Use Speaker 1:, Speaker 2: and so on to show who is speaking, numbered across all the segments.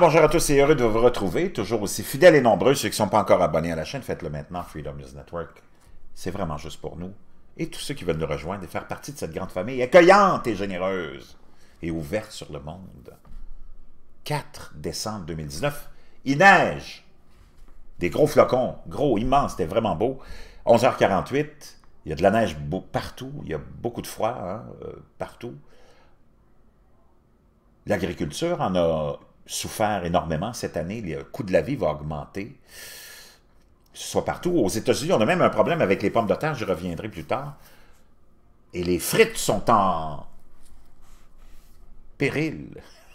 Speaker 1: bonjour à tous et heureux de vous retrouver, toujours aussi fidèles et nombreux. Ceux qui ne sont pas encore abonnés à la chaîne, faites-le maintenant, Freedom News Network. C'est vraiment juste pour nous et tous ceux qui veulent nous rejoindre et faire partie de cette grande famille accueillante et généreuse et ouverte sur le monde. 4 décembre 2019, il neige. Des gros flocons, gros, immenses, c'était vraiment beau. 11h48, il y a de la neige partout, il y a beaucoup de froid hein, euh, partout. L'agriculture en a souffert énormément cette année. Le euh, coût de la vie va augmenter. Ce soit partout. Aux États-Unis, on a même un problème avec les pommes de terre, je reviendrai plus tard. Et les frites sont en péril.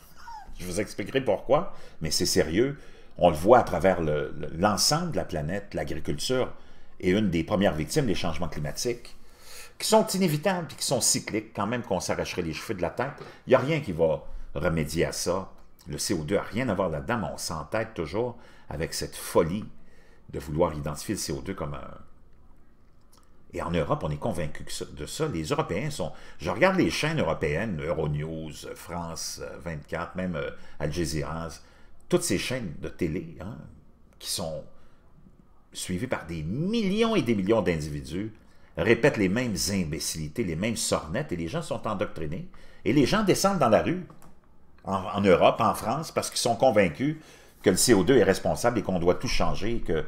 Speaker 1: je vous expliquerai pourquoi, mais c'est sérieux. On le voit à travers l'ensemble de la planète, l'agriculture est une des premières victimes des changements climatiques qui sont inévitables et qui sont cycliques, quand même qu'on s'arracherait les cheveux de la tête. Il n'y a rien qui va remédier à ça le CO2 n'a rien à voir là-dedans, mais on s'entête toujours avec cette folie de vouloir identifier le CO2 comme un... Et en Europe, on est convaincu de ça. Les Européens sont... Je regarde les chaînes européennes, Euronews, France 24, euh, même euh, Al Jazeera, toutes ces chaînes de télé hein, qui sont suivies par des millions et des millions d'individus, répètent les mêmes imbécilités, les mêmes sornettes, et les gens sont endoctrinés. Et les gens descendent dans la rue en, Europe, en France, parce qu'ils sont convaincus que le CO2 est responsable et qu'on doit tout changer, que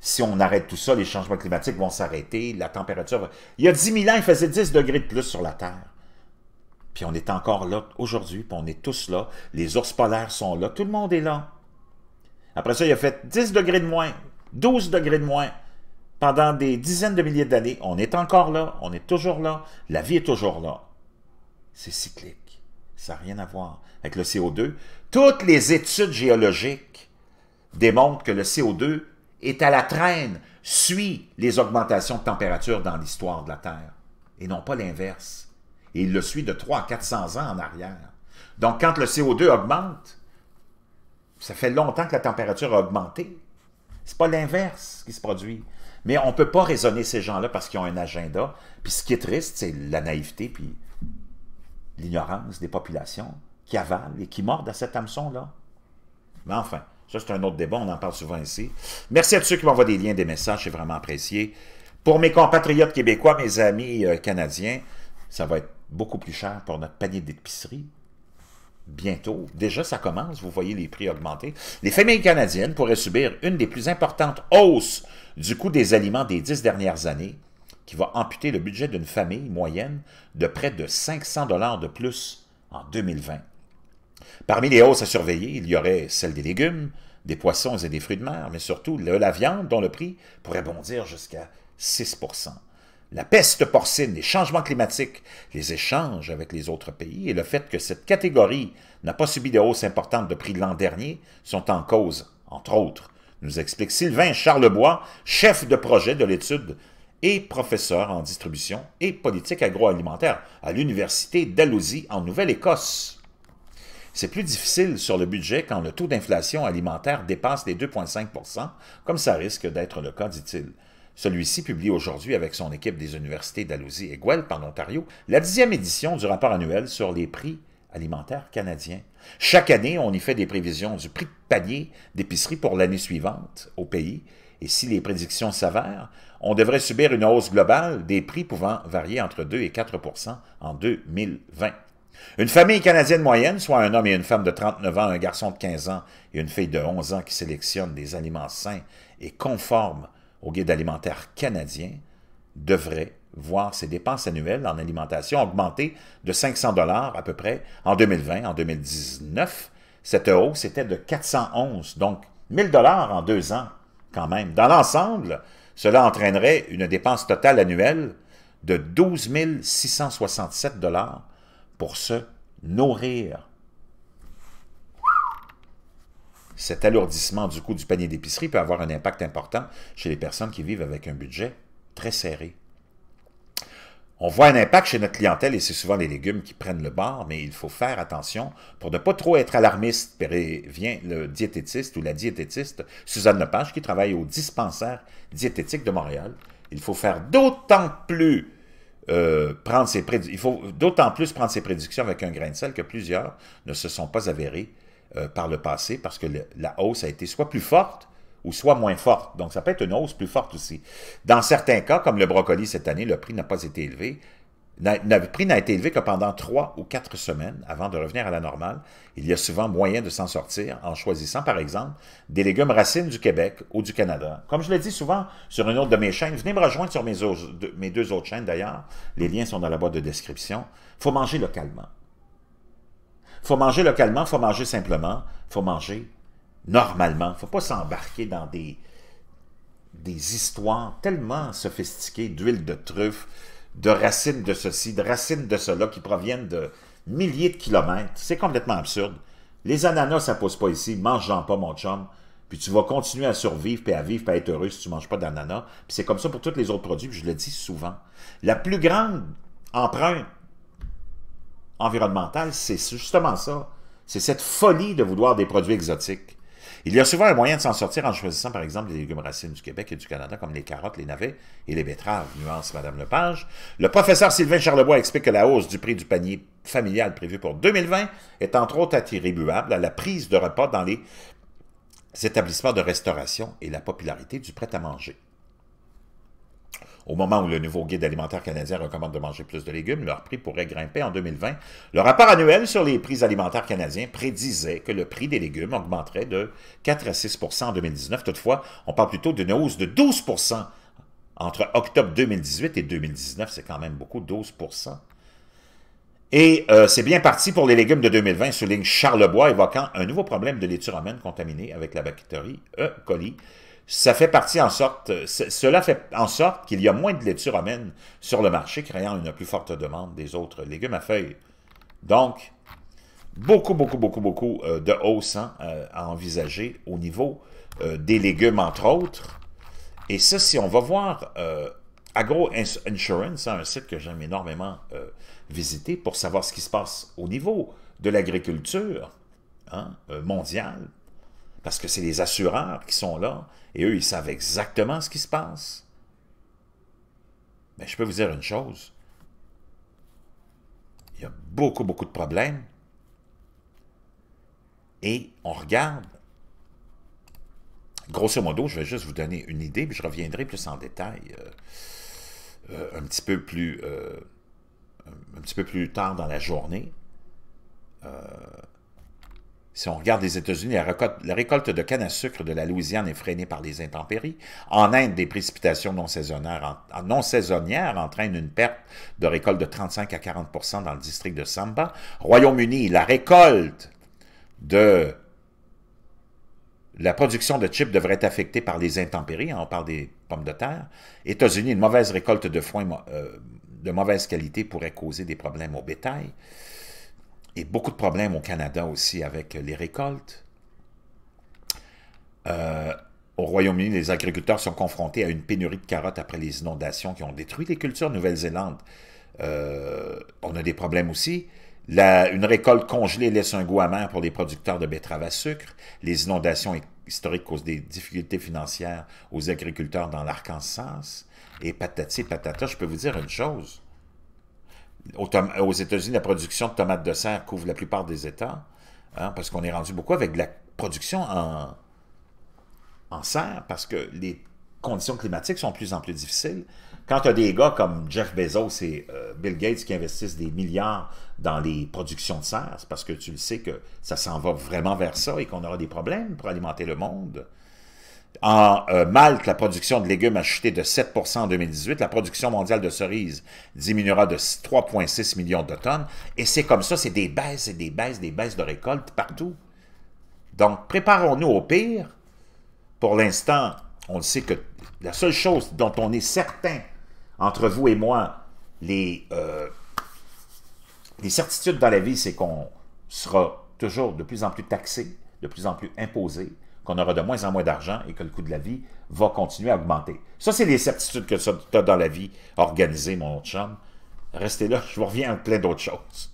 Speaker 1: si on arrête tout ça, les changements climatiques vont s'arrêter, la température va... Il y a 10 000 ans, il faisait 10 degrés de plus sur la Terre. Puis on est encore là aujourd'hui, puis on est tous là. Les ours polaires sont là, tout le monde est là. Après ça, il a fait 10 degrés de moins, 12 degrés de moins. Pendant des dizaines de milliers d'années, on est encore là, on est toujours là, la vie est toujours là. C'est cyclique. Ça n'a rien à voir avec le CO2. Toutes les études géologiques démontrent que le CO2 est à la traîne, suit les augmentations de température dans l'histoire de la Terre, et non pas l'inverse. Et il le suit de 300 à 400 ans en arrière. Donc, quand le CO2 augmente, ça fait longtemps que la température a augmenté. C'est pas l'inverse qui se produit. Mais on ne peut pas raisonner ces gens-là parce qu'ils ont un agenda. Puis ce qui est triste, c'est la naïveté, puis l'ignorance des populations qui avalent et qui mordent à cette hameçon-là. Mais enfin, ça c'est un autre débat, on en parle souvent ici. Merci à tous ceux qui m'envoient des liens, des messages, c'est vraiment apprécié. Pour mes compatriotes québécois, mes amis euh, canadiens, ça va être beaucoup plus cher pour notre panier d'épicerie bientôt. Déjà, ça commence, vous voyez les prix augmenter. Les familles canadiennes pourraient subir une des plus importantes hausses du coût des aliments des dix dernières années, qui va amputer le budget d'une famille moyenne de près de 500 dollars de plus en 2020. Parmi les hausses à surveiller, il y aurait celle des légumes, des poissons et des fruits de mer, mais surtout la viande dont le prix pourrait bondir jusqu'à 6 la peste porcine, les changements climatiques, les échanges avec les autres pays et le fait que cette catégorie n'a pas subi de hausses importantes de prix l'an dernier sont en cause, entre autres, nous explique Sylvain Charlebois, chef de projet de l'étude et professeur en distribution et politique agroalimentaire à l'Université d'Alousie en Nouvelle-Écosse. C'est plus difficile sur le budget quand le taux d'inflation alimentaire dépasse les 2,5 comme ça risque d'être le cas, dit-il. Celui-ci publie aujourd'hui avec son équipe des universités d'Alousie et Guelph en Ontario la dixième édition du rapport annuel sur les prix alimentaires canadiens. Chaque année, on y fait des prévisions du prix de panier d'épicerie pour l'année suivante au pays et si les prédictions s'avèrent, on devrait subir une hausse globale des prix pouvant varier entre 2 et 4 en 2020. Une famille canadienne moyenne, soit un homme et une femme de 39 ans, un garçon de 15 ans et une fille de 11 ans qui sélectionne des aliments sains et conformes au guide alimentaire canadien, devrait voir ses dépenses annuelles en alimentation augmenter de 500 dollars à peu près en 2020. En 2019, cette hausse était de 411, donc 1000 dollars en deux ans dans l'ensemble, cela entraînerait une dépense totale annuelle de 12 667 dollars pour se nourrir. Cet alourdissement du coût du panier d'épicerie peut avoir un impact important chez les personnes qui vivent avec un budget très serré. On voit un impact chez notre clientèle et c'est souvent les légumes qui prennent le bord, mais il faut faire attention pour ne pas trop être alarmiste, vient le diététiste ou la diététiste Suzanne Lepage qui travaille au dispensaire diététique de Montréal. Il faut faire d'autant plus euh, prendre ses il faut d'autant plus prendre ses prédictions avec un grain de sel que plusieurs ne se sont pas avérées euh, par le passé parce que la hausse a été soit plus forte ou soit moins forte. Donc, ça peut être une hausse plus forte aussi. Dans certains cas, comme le brocoli cette année, le prix n'a pas été élevé. Le prix n'a été élevé que pendant trois ou quatre semaines avant de revenir à la normale. Il y a souvent moyen de s'en sortir en choisissant, par exemple, des légumes racines du Québec ou du Canada. Comme je l'ai dit souvent sur une autre de mes chaînes, venez me rejoindre sur mes, mes deux autres chaînes d'ailleurs. Les liens sont dans la boîte de description. faut manger localement. faut manger localement, faut manger simplement, faut manger normalement. Il ne faut pas s'embarquer dans des, des histoires tellement sophistiquées d'huile de truffe, de racines de ceci, de racines de cela, qui proviennent de milliers de kilomètres. C'est complètement absurde. Les ananas, ça pose pas ici. Mange-en pas, mon chum. Puis tu vas continuer à survivre, puis à vivre, puis à être heureux si tu manges pas d'ananas. Puis c'est comme ça pour tous les autres produits, puis je le dis souvent. La plus grande empreinte environnementale, c'est justement ça. C'est cette folie de vouloir des produits exotiques. Il y a souvent un moyen de s'en sortir en choisissant, par exemple, les légumes racines du Québec et du Canada, comme les carottes, les navets et les betteraves, nuance Madame Lepage. Le professeur Sylvain Charlebois explique que la hausse du prix du panier familial prévu pour 2020 est entre autres attribuable à la prise de repas dans les établissements de restauration et la popularité du prêt-à-manger. Au moment où le nouveau guide alimentaire canadien recommande de manger plus de légumes, leur prix pourrait grimper en 2020. Le rapport annuel sur les prix alimentaires canadiens prédisait que le prix des légumes augmenterait de 4 à 6 en 2019. Toutefois, on parle plutôt d'une hausse de 12 entre octobre 2018 et 2019. C'est quand même beaucoup, 12 et euh, c'est bien parti pour les légumes de 2020, souligne Charlebois, évoquant un nouveau problème de laitue romaine contaminée avec la bactérie E. coli ça fait partie en sorte, cela fait en sorte qu'il y a moins de laitue romaine sur le marché, créant une plus forte demande des autres légumes à feuilles. Donc, beaucoup, beaucoup, beaucoup, beaucoup euh, de hausses hein, euh, à envisager au niveau euh, des légumes, entre autres. Et ça, si on va voir Agro Insurance, hein, un site que j'aime énormément visiter pour savoir ce qui se passe au niveau de l'agriculture hein, mondiale, parce que c'est les assureurs qui sont là, et eux, ils savent exactement ce qui se passe. Mais je peux vous dire une chose. Il y a beaucoup, beaucoup de problèmes. Et on regarde, grosso modo, je vais juste vous donner une idée, puis je reviendrai plus en détail euh, euh, un petit peu plus... Euh, un petit peu plus tard dans la journée. Si on regarde les États-Unis, la, récolte de canne à sucre de la Louisiane est freinée par les intempéries. En Inde, des précipitations non saisonnières, ah, non saisonnières entraînent une perte de récolte de 35 à 40 dans le district de Samba. Royaume-Uni, la récolte de la production de chips devrait être affectée par les intempéries, hein, on parle des pommes de terre. États-Unis, une mauvaise récolte de foin euh, de mauvaise qualité pourrait causer des problèmes au bétail beaucoup de problèmes au Canada aussi avec euh, les récoltes. Euh, au Royaume-Uni, les agriculteurs sont confrontés à une pénurie de carottes après les inondations qui ont détruit les cultures. Nouvelle-Zélande, euh, on a des problèmes aussi. une récolte congelée laisse un goût amer pour les producteurs de betteraves à sucre. Les inondations historiques causent des difficultés financières aux agriculteurs dans l'Arkansas. Et patati patata, je peux vous dire une chose aux États-Unis, la production de tomates de serre couvre la plupart des États, hein, parce qu'on est rendu beaucoup avec la production en, serre, parce que les conditions climatiques sont de plus en plus difficiles. Quand tu as des gars comme Jeff Bezos et euh, Bill Gates qui investissent des milliards dans les productions de serre, c'est parce que tu le sais que ça s'en va vraiment vers ça et qu'on aura des problèmes pour alimenter le monde. En euh, Malte, la production de légumes a chuté de 7 en 2018. La production mondiale de cerises diminuera de 3,6 millions de tonnes. Et c'est comme ça, c'est des baisses et des baisses, des baisses de récolte partout. Donc, préparons-nous au pire. Pour l'instant, on sait que la seule chose dont on est certain, entre vous et moi, les, euh, les certitudes dans la vie, c'est qu'on sera toujours de plus en plus taxé, de plus en plus imposé, qu'on aura de moins en moins d'argent et que le coût de la vie va continuer à augmenter. Ça, c'est les certitudes que tu as dans la vie organisée, mon chum. Restez là, je vous reviens avec plein d'autres choses.